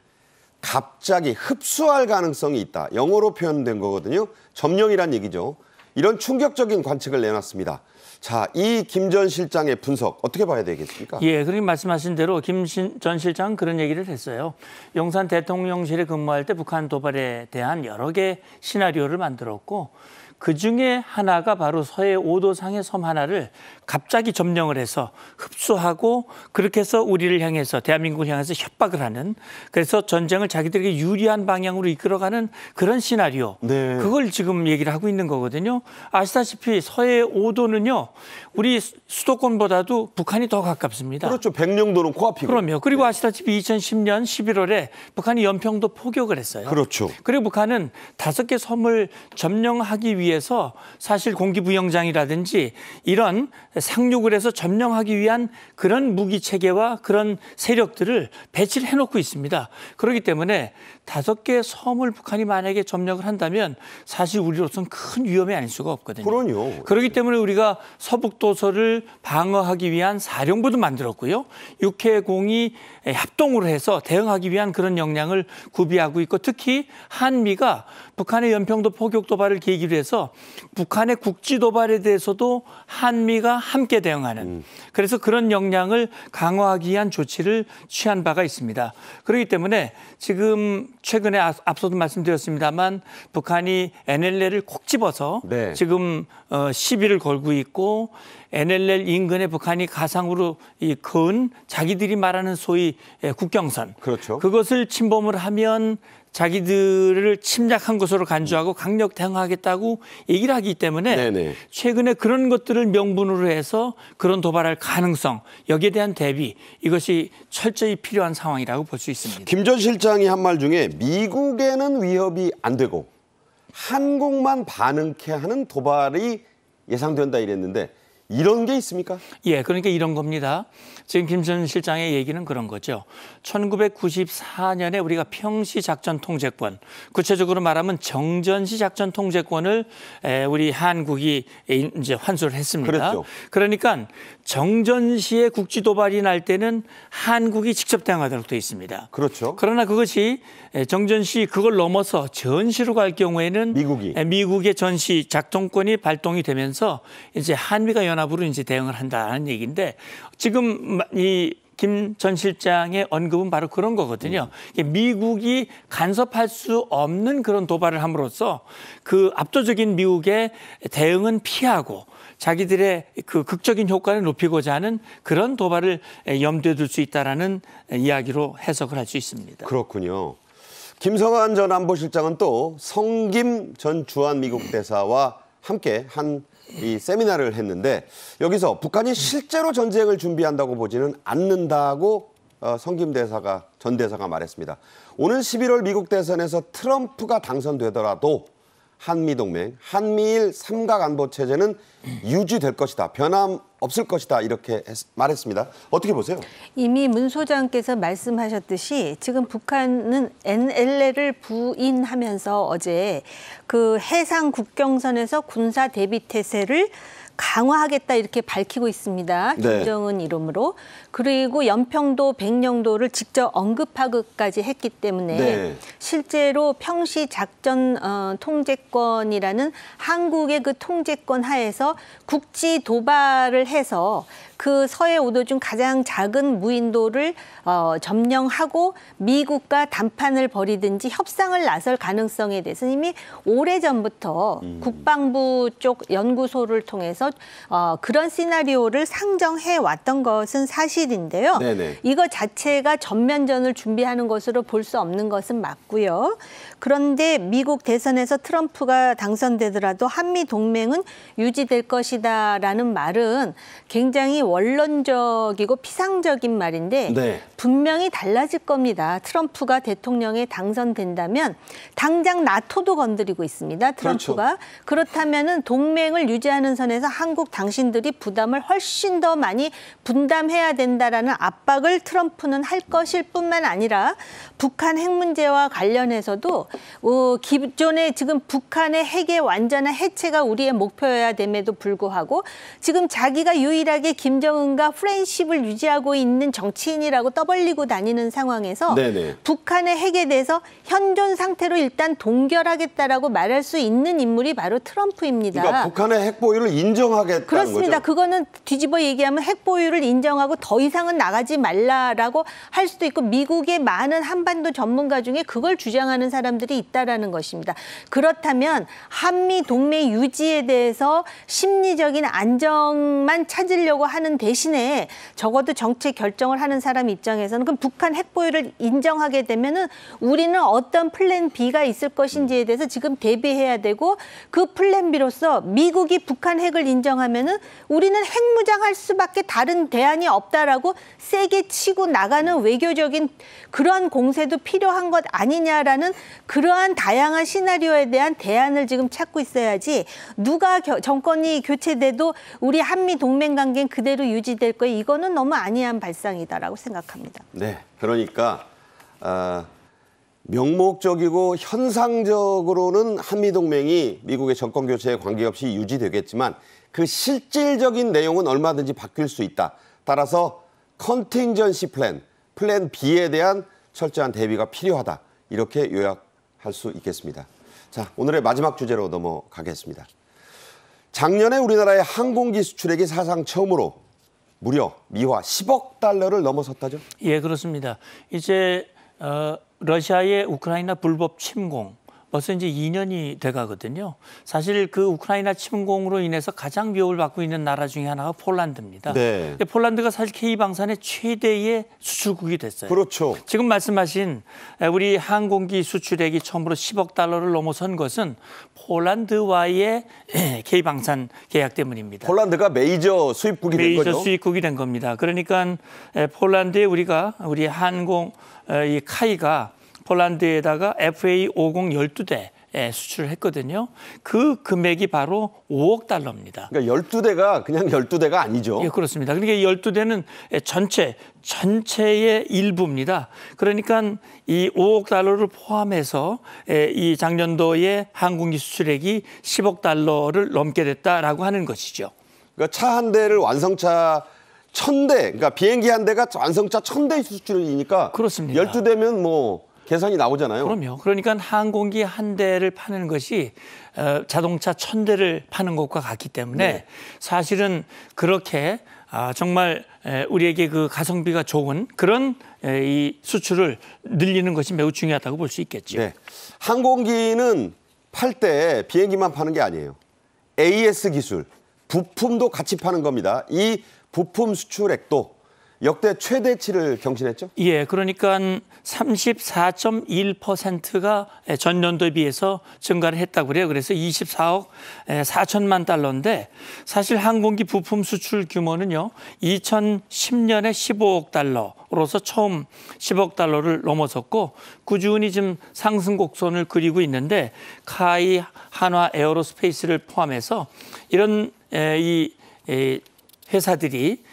갑자기 흡수할 가능성이 있다. 영어로 표현된 거거든요. 점령이란 얘기죠. 이런 충격적인 관측을 내놨습니다. 자, 이 김 전 실장의 분석 어떻게 봐야 되겠습니까? 예, 그렇게 말씀하신 대로 김 전실장 그런 얘기를 했어요. 용산 대통령실에 근무할 때 북한 도발에 대한 여러 개 시나리오를 만들었고 그중에 하나가 바로 서해 5도상의 섬 하나를 갑자기 점령을 해서 흡수하고 그렇게 해서 우리를 향해서 대한민국을 향해서 협박을 하는 그래서 전쟁을 자기들에게 유리한 방향으로 이끌어가는 그런 시나리오 네. 그걸 지금 얘기를 하고 있는 거거든요. 아시다시피 서해 5도는요 우리 수도권보다도 북한이 더 가깝습니다. 그렇죠. 백령도는 코앞이고. 그럼요. 그리고 네. 아시다시피 2010년 11월에 북한이 연평도 포격을 했어요. 그렇죠. 그리고 북한은 다섯 개 섬을 점령하기 위해서 사실 공기부영장이라든지 이런 상륙을 해서 점령하기 위한 그런 무기 체계와 그런 세력들을 배치를 해놓고 있습니다. 그렇기 때문에 다섯 개 섬을 북한이 만약에 점령을 한다면 사실 우리로서는 큰 위험이 아닐 수가 없거든요. 그럼요. 그렇기 때문에 우리가 서북도서를 방어하기 위한 사령부도 만들었고요. 육해공이 예, 합동으로 해서 대응하기 위한 그런 역량을 구비하고 있고 특히 한미가 북한의 연평도 포격 도발을 계기로 해서 북한의 국지 도발에 대해서도 한미가 함께 대응하는 음. 그래서 그런 역량을 강화하기 위한 조치를 취한 바가 있습니다. 그렇기 때문에 지금 최근에 앞서도 말씀드렸습니다만 북한이 NLL을 콕 집어서 네. 지금 어, 시비를 걸고 있고 NLL 인근의 북한이 가상으로 이 근 자기들이 말하는 소위 예, 국경선. 그렇죠. 그것을 침범을 하면 자기들을 침략한 것으로 간주하고 강력 대응하겠다고 얘기를 하기 때문에 네네. 최근에 그런 것들을 명분으로 해서 그런 도발할 가능성 여기에 대한 대비 이것이 철저히 필요한 상황이라고 볼 수 있습니다. 김 전 실장이 한 말 중에 미국에는 위협이 안 되고 한국만 반응케 하는 도발이 예상된다 이랬는데 이런 게 있습니까? 예, 그러니까 이런 겁니다. 지금 김 전 실장의 얘기는 그런 거죠. 1994년에 우리가 평시 작전 통제권, 구체적으로 말하면 정전시 작전 통제권을 우리 한국이 이제 환수를 했습니다. 그랬죠. 그러니까 정전시에 국지 도발이 날 때는 한국이 직접 대항하도록 되어 있습니다. 그렇죠. 그러나 그것이 정전시 그걸 넘어서 전시로 갈 경우에는 미국이 미국의 전시 작동권이 발동이 되면서 이제 한미가 연 연압으로 이제 대응을 한다는 얘기인데 지금 이 김 전 실장의 언급은 바로 그런 거거든요. 미국이 간섭할 수 없는 그런 도발을 함으로써 그 압도적인 미국의 대응은 피하고 자기들의 그 극적인 효과를 높이고자 하는 그런 도발을 염두에 둘 수 있다라는 이야기로 해석을 할 수 있습니다. 그렇군요. 김성환 전 안보실장은 또 성김 전 주한미국 대사와 함께 한이 세미나를 했는데 여기서 북한이 실제로 전쟁을 준비한다고 보지는 않는다고 어, 성김 대사가 전 대사가 말했습니다. 오는 11월 미국 대선에서 트럼프가 당선되더라도 한미동맹, 한미일 삼각안보체제는 유지될 것이다. 변함 없을 것이다 이렇게 말했습니다. 어떻게 보세요? 이미 문 소장께서 말씀하셨듯이 지금 북한은 NLL을 부인하면서 어제 그 해상 국경선에서 군사 대비 태세를 강화하겠다 이렇게 밝히고 있습니다. 네. 김정은 이름으로. 그리고 연평도, 백령도를 직접 언급하기까지 했기 때문에 네. 실제로 평시 작전 어, 통제권이라는 한국의 그 통제권 하에서 국지 도발을 해서 그 서해 오도 중 가장 작은 무인도를 어, 점령하고 미국과 담판을 벌이든지 협상을 나설 가능성에 대해서 이미 오래전부터 음. 국방부 쪽 연구소를 통해서 어, 그런 시나리오를 상정해 왔던 것은 사실인데요. 네네. 이거 자체가 전면전을 준비하는 것으로 볼 수 없는 것은 맞고요. 그런데 미국 대선에서 트럼프가 당선되더라도 한미 동맹은 유지될 것이다라는 말은 굉장히 원론적이고 피상적인 말인데 네. 분명히 달라질 겁니다. 트럼프가 대통령에 당선된다면 당장 나토도 건드리고 있습니다. 트럼프가 그렇죠. 그렇다면은 동맹을 유지하는 선에서 한국 당신들이 부담을 훨씬 더 많이 분담해야 된다라는 압박을 트럼프는 할 것일 뿐만 아니라 북한 핵 문제와 관련해서도 어, 기존에 지금 북한의 핵의 완전한 해체가 우리의 목표여야 됨에도 불구하고 지금 자기가 유일하게 김정은과 프렌십을 유지하고 있는 정치인이라고 떠벌리고 다니는 상황에서 네네. 북한의 핵에 대해서 현존 상태로 일단 동결하겠다라고 말할 수 있는 인물이 바로 트럼프입니다. 그러니까 북한의 핵 보유를 인정 인정하겠다는 그렇습니다. 거죠? 그거는 뒤집어 얘기하면 핵보유를 인정하고 더 이상은 나가지 말라라고 할 수도 있고 미국의 많은 한반도 전문가 중에 그걸 주장하는 사람들이 있다라는 것입니다. 그렇다면 한미 동맹 유지에 대해서 심리적인 안정만 찾으려고 하는 대신에 적어도 정책 결정을 하는 사람 입장에서는 그럼 북한 핵보유를 인정하게 되면은 우리는 어떤 플랜 B가 있을 것인지에 대해서 지금 대비해야 되고 그 플랜 B로서 미국이 북한 핵을 인정 인정하면은 우리는 핵무장할 수밖에 다른 대안이 없다라고 세게 치고 나가는 외교적인 그러한 공세도 필요한 것 아니냐라는 그러한 다양한 시나리오에 대한 대안을 지금 찾고 있어야지 누가 겨, 정권이 교체돼도 우리 한미 동맹 관계는 그대로 유지될 거예요. 이거는 너무 아니한 발상이다라고 생각합니다. 네, 그러니까 어, 명목적이고 현상적으로는 한미 동맹이 미국의 정권 교체에 관계없이 유지되겠지만 그 실질적인 내용은 얼마든지 바뀔 수 있다. 따라서 컨팅전시 플랜, 플랜 B에 대한 철저한 대비가 필요하다. 이렇게 요약할 수 있겠습니다. 자, 오늘의 마지막 주제로 넘어가겠습니다. 작년에 우리나라의 항공기 수출액이 사상 처음으로 무려 미화 10억 달러를 넘어섰다죠? 예, 그렇습니다. 이제 어, 러시아의 우크라이나 불법 침공 벌써 이제 2년이 돼가거든요. 사실 그 우크라이나 침공으로 인해서 가장 비용을 받고 있는 나라 중에 하나가 폴란드입니다. 네. 폴란드가 사실 K 방산의 최대의 수출국이 됐어요. 그렇죠. 지금 말씀하신 우리 항공기 수출액이 처음으로 10억 달러를 넘어선 것은 폴란드와의 K 방산 계약 때문입니다. 폴란드가 메이저 수입국이 메이저 된 거죠. 메이저 수입국이 된 겁니다. 그러니까 폴란드에 우리가 우리 항공 이 카이가 폴란드에다가 FA 50 12대 수출을 했거든요. 그 금액이 바로 5억 달러입니다. 그러니까 12대가 그냥 12대가 아니죠. 예, 그렇습니다. 그러니까 12대는 전체 전체의 일부입니다. 그러니까 이 5억 달러를 포함해서 이 작년도에 한국기 수출액이 10억 달러를 넘게 됐다라고 하는 것이죠. 그러니까 차한 대를 완성차 천대 그러니까 비행기 한 대가 완성차 천 대 수출이니까 그렇습니다. 12대면 뭐 계산이 나오잖아요. 그럼요. 그러니까 항공기 한 대를 파는 것이 어, 자동차 천 대를 파는 것과 같기 때문에 네. 사실은 그렇게 아, 정말 우리에게 그 가성비가 좋은 그런 이 수출을 늘리는 것이 매우 중요하다고 볼 수 있겠죠. 네. 항공기는 팔 때 비행기만 파는 게 아니에요. AS 기술, 부품도 같이 파는 겁니다. 이 부품 수출액도 역대 최대치를 경신했죠? 예, 그러니까 34.1%가 전년도에 비해서 증가를 했다고 그래요. 그래서 24억 4천만 달러인데 사실 항공기 부품 수출 규모는요. 2010년에 15억 달러로서 처음 10억 달러를 넘어섰고 꾸준히 지금 상승 곡선을 그리고 있는데 카이 한화 에어로스페이스를 포함해서 이런 이 회사들이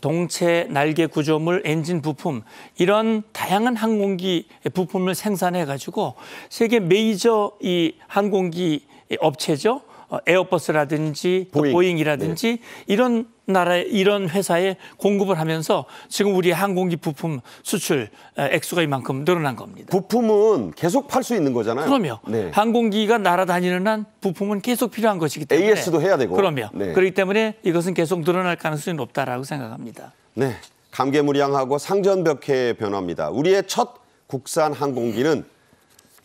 동체 날개 구조물, 엔진 부품 이런 다양한 항공기 부품을 생산해 가지고 세계 메이저 이 항공기 업체죠. 어, 에어버스라든지 보잉. 이라든지 네. 이런 나라 의 이런 회사에 공급을 하면서 지금 우리 항공기 부품 수출 액수가 이만큼 늘어난 겁니다. 부품은 계속 팔 수 있는 거잖아요. 그럼요. 네. 항공기가 날아다니는 한 부품은 계속 필요한 것이기 때문에 AS도 해야 되고. 그럼요. 네. 그렇기 때문에 이것은 계속 늘어날 가능성이 높다라고 생각합니다. 네. 감개무량하고 상전벽해의 변화입니다. 우리의 첫 국산 항공기는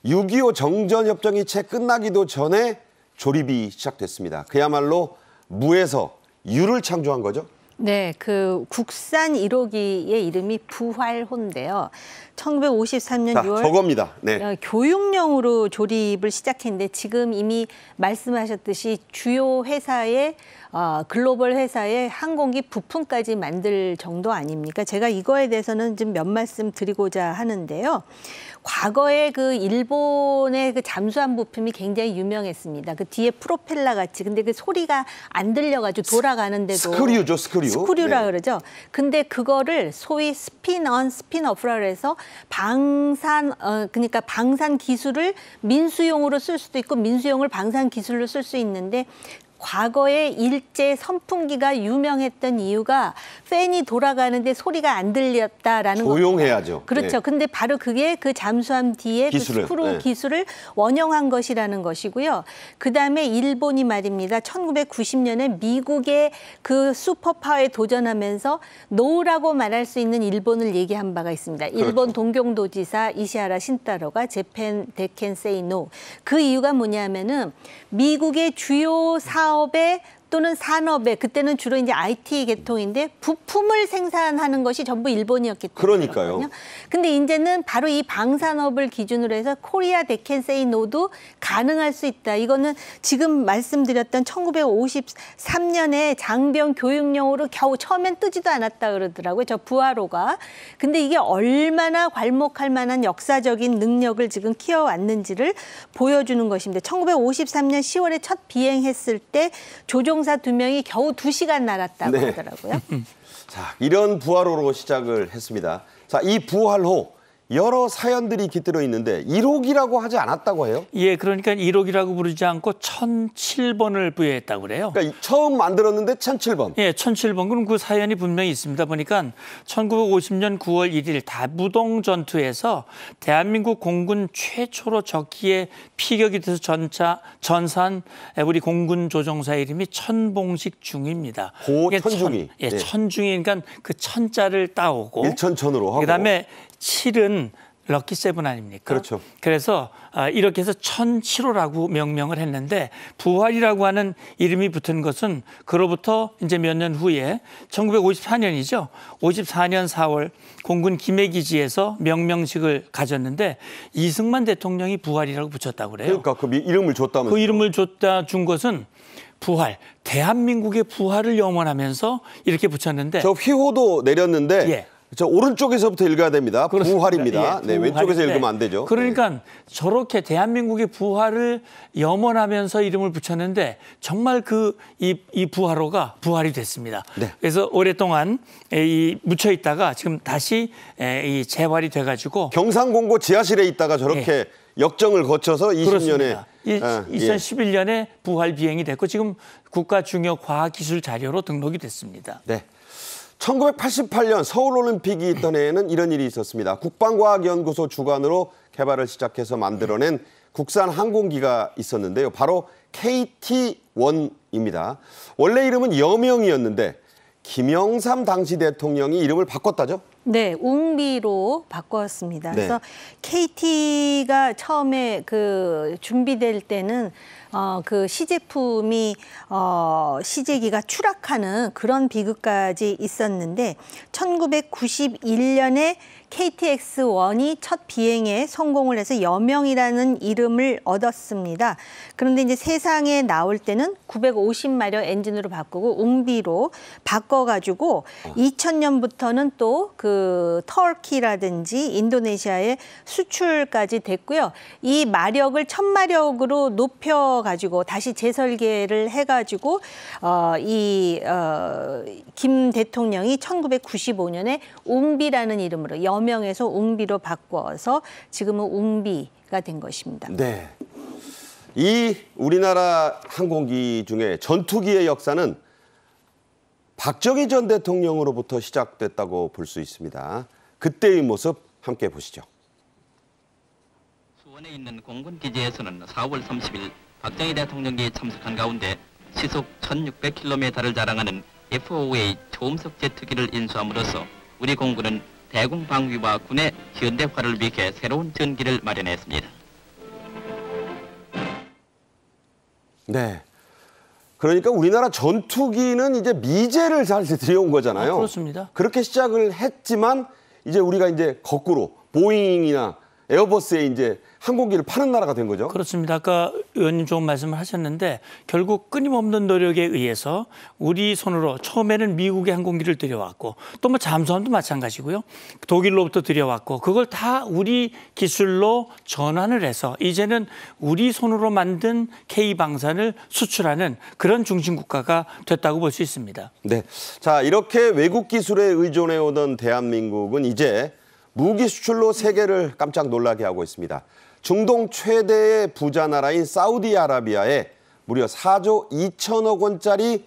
6.25 정전협정이 채 끝나기도 전에 조립이 시작됐습니다. 그야말로 무에서 유를 창조한 거죠? 네, 그 국산 1호기의 이름이 부활호인데요. 1953년 자, 6월 저겁니다. 네. 어, 교육용으로 조립을 시작했는데 지금 이미 말씀하셨듯이 주요 회사의 어, 글로벌 회사의 항공기 부품까지 만들 정도 아닙니까? 제가 이거에 대해서는 좀 몇 말씀 드리고자 하는데요. 과거에 그 일본의 그 잠수함 부품이 굉장히 유명했습니다. 그 뒤에 프로펠러 같이 근데 그 소리가 안 들려가지고 돌아가는데도 스크류죠 스크류 스크류라 네. 그러죠. 근데 그거를 소위 스피넌 스피너프라 그래서 방산 어, 그러니까 방산 기술을 민수용으로 쓸 수도 있고 민수용을 방산 기술로 쓸 수 있는데 과거에 일제 선풍기가 유명했던 이유가 팬이 돌아가는데 소리가 안 들렸다라는 조용해야죠. 그렇죠. 네. 근데 바로 그게 그 잠수함 뒤에 그 기술을, 그 스프루 네. 예. 기술을 원형한 것이라는 것이고요. 그다음에 일본이 말입니다. 1990년에 미국의 그 슈퍼파워에 도전하면서 노라고 말할 수 있는 일본을 얘기한 바가 있습니다. 일본 그렇죠. 동경도지사 이시하라 신타로가 제펜 데켄 세이노 그 이유가 뭐냐면은 미국의 주요 사업 사업의 또는 산업에 그때는 주로 이제 IT 계통인데 부품을 생산하는 것이 전부 일본이었기 때문에 그러니까요. 근데 이제는 바로 이 방산업을 기준으로 해서 코리아 데켄 세이노도 가능할 수 있다. 이거는 지금 말씀드렸던 1953년에 장병 교육용으로 겨우 처음엔 뜨지도 않았다 그러더라고요. 저 부하로가. 근데 이게 얼마나 괄목할 만한 역사적인 능력을 지금 키워왔는지를 보여주는 것입니다. 1953년 10월에 첫 비행했을 때 조종 항공사 두 명이 겨우 두 시간 날았다고 네. 하더라고요. 자, 이런 부활호로 시작을 했습니다. 자, 이 부활호 여러 사연들이 깃들어 있는데 1억이라고 하지 않았다고 해요? 예, 그러니까 1억이라고 부르지 않고 1007번을 부여했다고 그래요. 그러니까 처음 만들었는데 1007번. 예, 1007번. 그럼 그 사연이 분명히 있습니다. 보니까 1950년 9월 1일 다부동 전투에서 대한민국 공군 최초로 적기에 피격이 돼서 전차 전산 우리 공군 조종사 이름이 천봉식 중입니다. 고 천중이. 천, 예, 예, 천중이 니까그 그러니까 천자를 따오고 일천천으로 하고 그다음에 7은 럭키 세븐 아닙니까? 그렇죠. 그래서 아, 이렇게 해서 천칠호라고 명명을 했는데 부활이라고 하는 이름이 붙은 것은 그로부터 이제 몇 년 후에 1954년이죠. 54년 4월 공군 김해기지에서 명명식을 가졌는데 이승만 대통령이 부활이라고 붙였다고 그래요. 그러니까 그 이름을 줬다면 그 이름을 줬다 준 것은 부활, 대한민국의 부활을 염원하면서 이렇게 붙였는데 저 휘호도 내렸는데 예. 그렇죠. 오른쪽에서부터 읽어야 됩니다. 부활입니다. 예, 부활. 네, 왼쪽에서 네. 읽으면 안 되죠. 그러니까 네. 저렇게 대한민국의 부활을 염원하면서 이름을 붙였는데 정말 그이 이 부활호가 부활이 됐습니다. 네. 그래서 오랫동안 이 묻혀 있다가 지금 다시 이 재활이 돼 가지고 경상공고 지하실에 있다가 저렇게 예. 역정을 거쳐서 20년에 이, 아, 2011년에 예. 부활 비행이 됐고 지금 국가중요과학기술 자료로 등록이 됐습니다. 네. 1988년 서울올림픽이 있던 해에는 이런 일이 있었습니다. 국방과학연구소 주관으로 개발을 시작해서 만들어낸 국산 항공기가 있었는데요. 바로 KT-1입니다. 원래 이름은 여명이었는데 김영삼 당시 대통령이 이름을 바꿨다죠. 네, 웅비로 바꿨습니다. 네. 그래서 KT가 처음에 그 준비될 때는 어, 그 시제품이 어, 시제기가 추락하는 그런 비극까지 있었는데 1991년에 KTX-1이 첫 비행에 성공을 해서 여명이라는 이름을 얻었습니다. 그런데 이제 세상에 나올 때는 950마력 엔진으로 바꾸고 웅비로 바꿔가지고 2000년부터는 또 그 터키라든지 인도네시아에 수출까지 됐고요. 이 마력을 1000마력으로 높여가지고 다시 재설계를 해가지고 어, 이김 어, 대통령이 1995년에 웅비라는 이름으로 여 어명에서 웅비로 바꿔서 지금은 웅비가 된 것입니다. 네. 이 우리나라 항공기 중에 전투기의 역사는 박정희 전 대통령으로부터 시작됐다고 볼 수 있습니다. 그때의 모습 함께 보시죠. 수원에 있는 공군 기지에서는 4월 30일 박정희 대통령이 참석한 가운데 시속 1,600km를 자랑하는 FOA 초음속 제트기를 인수함으로써 우리 공군은 대공방위와 군의 현대화를 위해 새로운 전기를 마련했습니다. 네. 그러니까 우리나라 전투기는 이제 미제를 잘 들여온 거잖아요. 네, 그렇습니다. 그렇게 시작을 했지만 이제 우리가 이제 거꾸로 보잉이나 에어버스에 이제 항공기를 파는 나라가 된 거죠. 그렇습니다. 아까 의원님 좋은 말씀을 하셨는데 결국 끊임없는 노력에 의해서 우리 손으로 처음에는 미국의 항공기를 들여왔고 또 뭐 잠수함도 마찬가지고요. 독일로부터 들여왔고 그걸 다 우리 기술로 전환을 해서 이제는 우리 손으로 만든 K방산을 수출하는 그런 중심국가가 됐다고 볼 수 있습니다. 네. 자, 이렇게 외국 기술에 의존해 오던 대한민국은 이제 무기 수출로 세계를 깜짝 놀라게 하고 있습니다. 중동 최대의 부자 나라인 사우디아라비아에 무려 4조 2천억 원짜리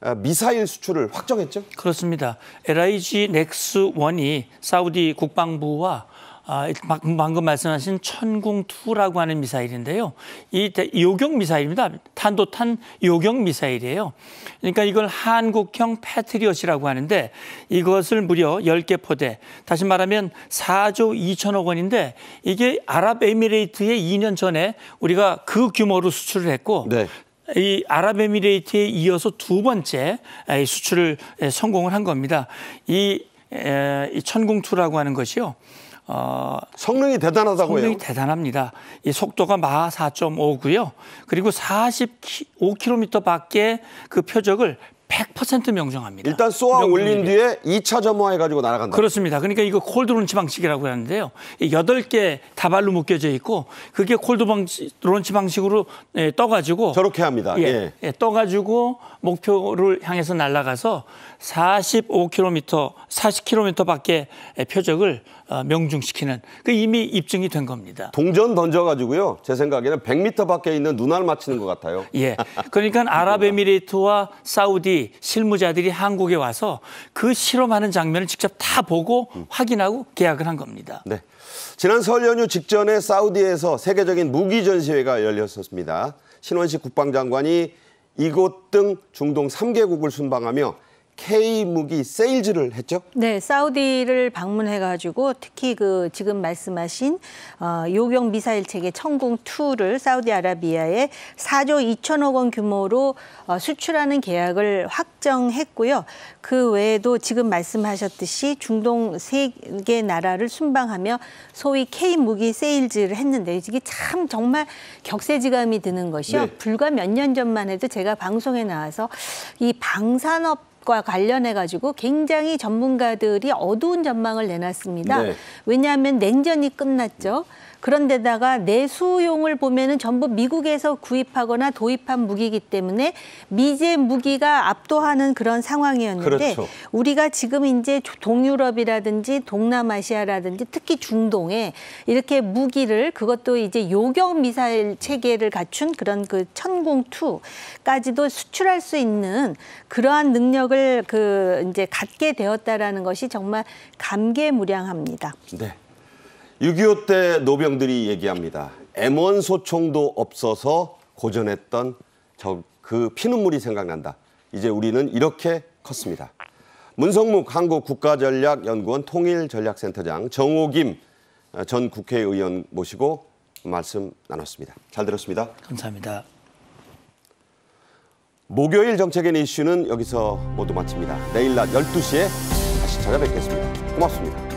어, 미사일 수출을 확정했죠? 그렇습니다. LIG 넥스 원이 사우디 국방부와 아, 방금 말씀하신 천궁2라고 하는 미사일인데요. 이 요격 미사일입니다. 탄도탄 요격 미사일이에요. 그러니까 이걸 한국형 패트리엇이라고 하는데 이것을 무려 10개 포대, 다시 말하면 4조 2천억 원인데 이게 아랍에미레이트에 2년 전에 우리가 그 규모로 수출을 했고 네. 이 아랍에미레이트에 이어서 두 번째 수출을 성공을 한 겁니다. 이, 이 천궁투라고 하는 것이요. 어, 성능이 대단하다고요? 성능이 대단합니다. 이 속도가 마 4.5고요. 그리고 45km 밖에 그 표적을 100% 명중합니다. 일단 쏘아 올린 뒤에 2차 점화해 가지고 날아간다. 그렇습니다. 그러니까 이거 콜드론치 방식이라고 하는데요. 8개 다발로 묶여져 있고 그게 콜드론치 방식으로 예, 떠 가지고 저렇게 합니다. 예. 예. 예 떠 가지고 목표를 향해서 날아가서 45km, 40km밖에 표적을 어, 명중시키는 그 이미 입증이 된 겁니다. 동전 던져가지고요. 제 생각에는 100m 밖에 있는 눈알 맞히는 것 같아요. 예. 그러니까 아랍에미리트와 사우디 실무자들이 한국에 와서 그 실험하는 장면을 직접 다 보고 음. 확인하고 계약을 한 겁니다. 네. 지난 설 연휴 직전에 사우디에서 세계적인 무기 전시회가 열렸었습니다. 신원식 국방장관이 이곳 등 중동 3개국을 순방하며 K 무기 세일즈를 했죠? 네, 사우디를 방문해 가지고 특히 그 지금 말씀하신 어, 요격 미사일 체계 천궁 2를 사우디아라비아에 4조 2천억 원 규모로 어, 수출하는 계약을 확정했고요. 그 외에도 지금 말씀하셨듯이 중동 세개 나라를 순방하며 소위 K 무기 세일즈를 했는데 이게 참 정말 격세지감이 드는 것이요. 네. 불과 몇 년 전만 해도 제가 방송에 나와서 이 방산업 과 관련해 가지고 굉장히 전문가들이 어두운 전망을 내놨습니다. 네. 왜냐하면 냉전이 끝났죠. 그런데다가 내수용을 보면은 전부 미국에서 구입하거나 도입한 무기이기 때문에 미제 무기가 압도하는 그런 상황이었는데 그렇죠. 우리가 지금 이제 동유럽이라든지 동남아시아라든지 특히 중동에 이렇게 무기를 그것도 이제 요격 미사일 체계를 갖춘 그런 그 천궁 투까지도 수출할 수 있는 그러한 능력을 그 이제 갖게 되었다라는 것이 정말 감개무량합니다. 네. 6.25때 노병들이 얘기합니다. M1 소총도 없어서 고전했던 저 그 피눈물이 생각난다. 이제 우리는 이렇게 컸습니다. 문성묵 한국 국가전략연구원 통일전략센터장 정호김 전 국회의원 모시고 말씀 나눴습니다. 잘 들었습니다. 감사합니다. 목요일 정책인 이슈는 여기서 모두 마칩니다. 내일 낮 12시에 다시 찾아뵙겠습니다. 고맙습니다.